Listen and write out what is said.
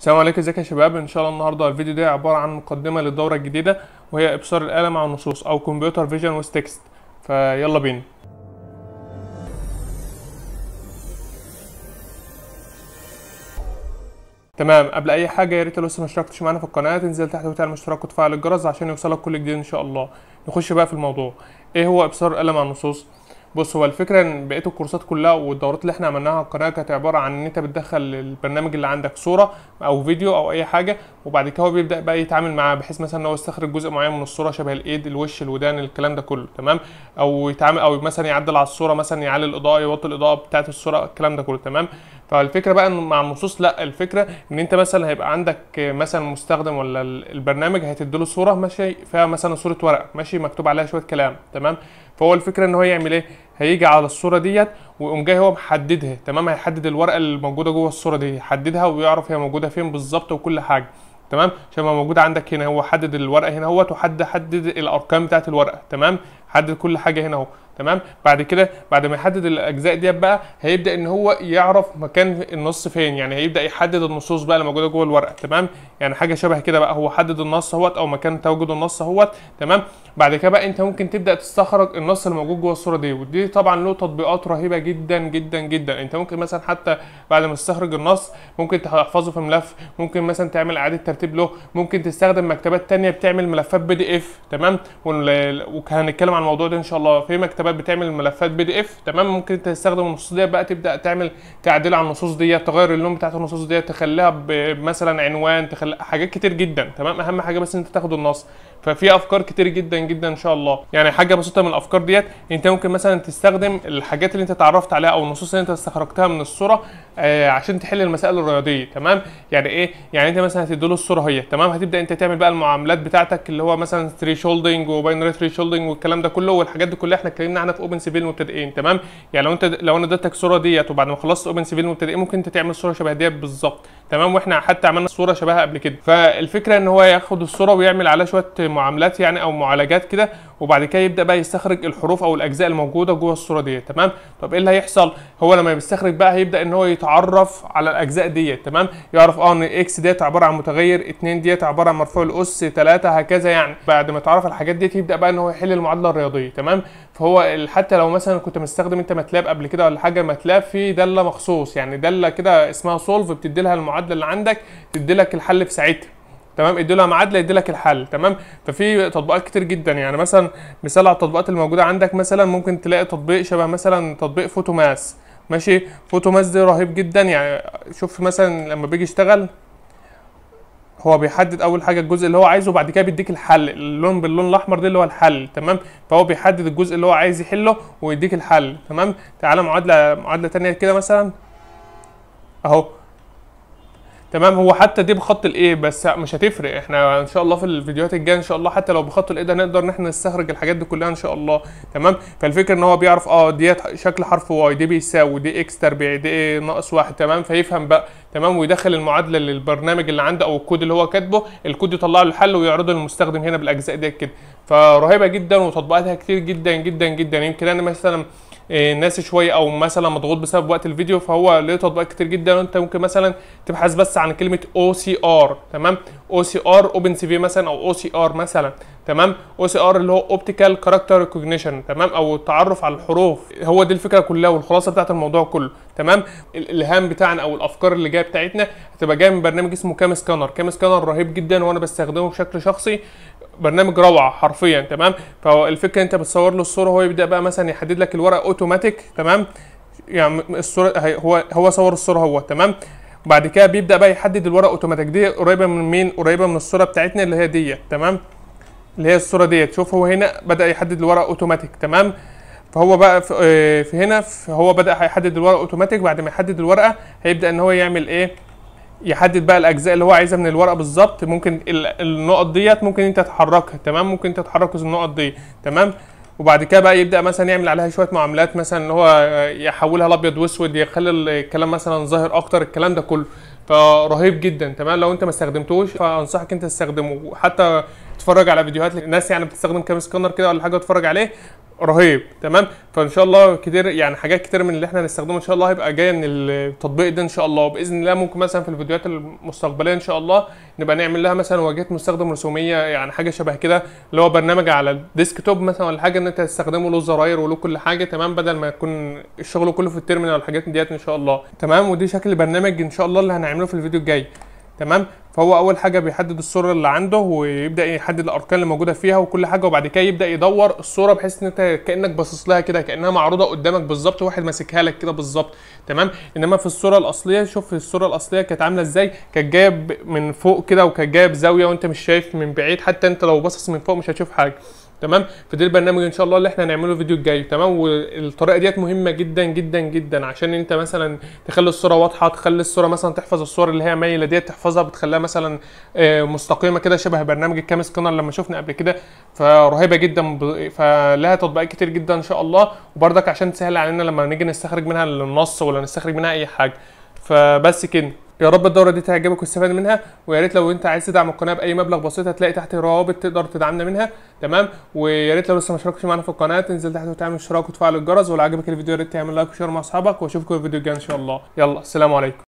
السلام عليكم ازيك يا شباب ان شاء الله النهارده الفيديو ده عباره عن مقدمه للدوره الجديده وهي ابصار الاله مع النصوص او كمبيوتر فيجن ويز تكست فيلا بينا تمام قبل اي حاجه يا ريت لو لسه ما اشتركتش معانا في القناه تنزل تحت وتعمل الاشتراك وتفعل الجرس عشان يوصلك كل جديد ان شاء الله نخش بقى في الموضوع ايه هو ابصار الاله مع النصوص بص هو الفكره ان بقيه الكورسات كلها والدورات اللي احنا عملناها على القناه كانت عباره عن ان انت بتدخل البرنامج اللي عندك صوره او فيديو او اي حاجه وبعد كده هو بيبدا بقى يتعامل معاه بحيث مثلا ان هو يستخرج جزء معين من الصوره شبه الايد الوش الودان الكلام ده كله تمام او يتعامل او مثلا يعدل على الصوره مثلا يعلي الاضاءه يوطي الاضاءه بتاعه الصوره الكلام ده كله تمام فالفكره بقى ان مع النصوص لا الفكره ان انت مثلا هيبقى عندك مثلا مستخدم ولا البرنامج هتديله صوره ماشي فيها مثلا صوره ورقه ماشي مكتوب عليها شويه كلام تمام فهو الفكره ان هو يعمل ايه هيجي على الصوره ديت ويقوم جاي هو محددها تمام هيحدد الورقه اللي موجوده جوه الصوره دي يحددها ويعرف هي موجوده فين بالظبط وكل حاجه تمام شبه موجود عندك هنا هو حدد الورقه هنا اهوت وحدد حدد الارقام بتاعت الورقه تمام حدد كل حاجه هنا اهو تمام بعد كده بعد ما يحدد الاجزاء ديت بقى هيبدا ان هو يعرف مكان النص فين يعني هيبدا يحدد النصوص بقى اللي موجوده جوه الورقه تمام يعني حاجه شبه كده بقى هو حدد النص اهوت او مكان تواجد النص اهوت تمام بعد كده بقى انت ممكن تبدا تستخرج النص اللي موجود جوه الصوره دي ودي طبعا له تطبيقات رهيبه جدا جدا جدا انت ممكن مثلا حتى بعد ما تستخرج النص ممكن تحفظه في ملف ممكن مثلا تعمل اعاده ترتيب له ممكن تستخدم مكتبات ثانيه بتعمل ملفات بي دي اف تمام وهنتكلم عن الموضوع ده ان شاء الله في مكتبات المكتبات بتعمل ملفات بي دي اف تمام ممكن انت تستخدم النصوص دي بقى تبدا تعمل تعديل على النصوص دي تغير اللون بتاعت النصوص دي تخليها مثلا عنوان تخلي حاجات كتير جدا تمام اهم حاجه بس انت تاخد النص ففي افكار كتير جدا جدا ان شاء الله يعني حاجه بسيطه من الافكار ديت انت ممكن مثلا تستخدم الحاجات اللي انت اتعرفت عليها او النصوص اللي انت استخرجتها من الصوره آه عشان تحل المسائل الرياضيه تمام يعني ايه يعني انت مثلا هتديله الصوره هي تمام هتبدا انت تعمل بقى المعاملات بتاعتك اللي هو مثلا ثري شولدنج وباينري ثري شولدنج والكلام ده كله والحاجات دي كلها احنا اتكلمنا اتكلمنا في اوبن سيفيل مبتدئين تمام يعني لو انت لو انا اديتك الصوره ديت وبعد ما خلصت اوبن سيفيل مبتدئين ممكن انت تعمل صوره شبه ديت بالظبط تمام واحنا حتى عملنا صوره شبهها قبل كده فالفكره ان هو ياخد الصوره ويعمل عليها شويه معاملات يعني او معالجات كده وبعد كده يبدا بقى يستخرج الحروف او الاجزاء الموجوده جوه الصوره ديت تمام طب ايه اللي هيحصل هو لما بيستخرج بقى هيبدا ان هو يتعرف على الاجزاء ديت تمام يعرف اه ان اكس ديت عباره عن متغير 2 ديت عباره عن مرفوع الاس 3 هكذا يعني بعد ما يتعرف الحاجات ديت يبدا بقى ان هو يحل المعادله الرياضيه تمام فهو حتى لو مثلا كنت مستخدم انت ماتلاب قبل كده ولا حاجه ماتلاب في داله مخصوص يعني داله كده اسمها سولف بتدي لها المعادله اللي عندك تدي لك الحل في ساعتها تمام ادي لها معادله يدي لك الحل تمام ففي تطبيقات كتير جدا يعني مثلا مثال على التطبيقات الموجوده عندك مثلا ممكن تلاقي تطبيق شبه مثلا تطبيق فوتوماس ماشي فوتوماس ده رهيب جدا يعني شوف مثلا لما بيجي يشتغل هو بيحدد اول حاجه الجزء اللي هو عايزه وبعد كده بيديك الحل اللون باللون الاحمر ده اللي هو الحل تمام فهو بيحدد الجزء اللي هو عايز يحله ويديك الحل تمام تعالى معادله معادله ثانيه كده مثلا اهو تمام هو حتى دي بخط الايه بس مش هتفرق احنا ان شاء الله في الفيديوهات الجايه ان شاء الله حتى لو بخط الايه ده نقدر ان احنا نستخرج الحاجات دي كلها ان شاء الله تمام فالفكره ان هو بيعرف اه ديت شكل حرف واي دي بيساوي دي اكس تربيعي دي ايه ناقص واحد تمام فيفهم بقى تمام ويدخل المعادله للبرنامج اللي عنده او الكود اللي هو كاتبه الكود يطلع له الحل ويعرضه للمستخدم هنا بالاجزاء ديت كده فرهيبه جدا وتطبيقاتها كتير جدا جدا جدا يمكن انا مثلا إيه، ناسي شويه او مثلا مضغوط بسبب وقت الفيديو فهو له تطبيقات كتير جدا وانت ممكن مثلا تبحث بس عن كلمه او سي ار تمام او سي ار اوبن سي في مثلا او او سي ار مثلا تمام او سي ار اللي هو اوبتيكال كاركتر ريكوجنيشن تمام او التعرف على الحروف هو دي الفكره كلها والخلاصه بتاعت الموضوع كله تمام الالهام بتاعنا او الافكار اللي جايه بتاعتنا هتبقى جايه من برنامج اسمه كام سكانر كام سكانر رهيب جدا وانا بستخدمه بشكل شخصي برنامج روعه حرفيا تمام فالفكره انت بتصور له الصوره هو يبدا بقى مثلا يحدد لك الورقه اوتوماتيك تمام يعني الصوره هو هو صور الصوره هو تمام بعد كده بيبدا بقى يحدد الورقه اوتوماتيك دي قريبه من مين قريبه من الصوره بتاعتنا اللي هي ديت تمام اللي هي الصوره ديت شوف هو هنا بدا يحدد الورقه اوتوماتيك تمام فهو بقى آه، في هنا هو بدا هيحدد الورقه اوتوماتيك بعد ما يحدد الورقه هيبدا ان هو يعمل ايه يحدد بقى الاجزاء اللي هو عايزها من الورقه بالظبط ممكن النقط ديت ممكن انت تحركها تمام ممكن انت تحرك النقط دي تمام وبعد كده بقى يبدا مثلا يعمل عليها شويه معاملات مثلا اللي هو يحولها لابيض واسود يخلي الكلام مثلا ظاهر اكتر الكلام ده كله فرهيب جدا تمام لو انت ما استخدمتوش فانصحك انت تستخدمه حتى تتفرج على فيديوهات لناس يعني بتستخدم كام سكانر كده ولا حاجه وتتفرج عليه رهيب تمام فان شاء الله كتير يعني حاجات كتير من اللي احنا هنستخدمه ان شاء الله هيبقى جايه من التطبيق ده ان شاء الله وباذن الله ممكن مثلا في الفيديوهات المستقبليه ان شاء الله نبقى نعمل لها مثلا واجهه مستخدم رسوميه يعني حاجه شبه كده اللي هو برنامج على الديسك توب مثلا ولا حاجه ان انت تستخدمه له زراير وله كل حاجه تمام بدل ما يكون الشغل كله في التيرمينال والحاجات ديت ان شاء الله تمام ودي شكل برنامج ان شاء الله اللي هنعمله في الفيديو الجاي تمام فهو اول حاجه بيحدد الصوره اللي عنده ويبدا يحدد الاركان اللي موجوده فيها وكل حاجه وبعد كده يبدا يدور الصوره بحيث ان انت كانك باصص لها كده كانها معروضه قدامك بالظبط واحد ماسكها لك كده بالظبط تمام انما في الصوره الاصليه شوف الصوره الاصليه كانت عامله ازاي كانت جايه من فوق كده وكانت جايه بزاويه وانت مش شايف من بعيد حتى انت لو باصص من فوق مش هتشوف حاجه تمام فده البرنامج ان شاء الله اللي احنا هنعمله الفيديو الجاي تمام والطريقه ديت مهمه جدا جدا جدا عشان انت مثلا تخلي الصوره واضحه تخلي الصوره مثلا تحفظ الصور اللي هي مايله ديت تحفظها بتخليها مثلا آه، مستقيمه كده شبه برنامج الكام سكانر لما شفنا قبل كده فرهيبه جدا فلها تطبيقات كتير جدا ان شاء الله وبرضك عشان تسهل علينا لما نيجي نستخرج منها النص ولا نستخرج منها اي حاجه فبس كده يا رب الدوره دي تعجبك واستفاد منها ويا ريت لو انت عايز تدعم القناه باي مبلغ بسيط هتلاقي تحت روابط تقدر تدعمنا منها تمام ويا ريت لو لسه ما اشتركتش معانا في القناه تنزل تحت وتعمل اشتراك وتفعل الجرس ولو عجبك الفيديو يا ريت تعمل لايك وشير مع اصحابك واشوفكم في الفيديو الجاي ان شاء الله يلا السلام عليكم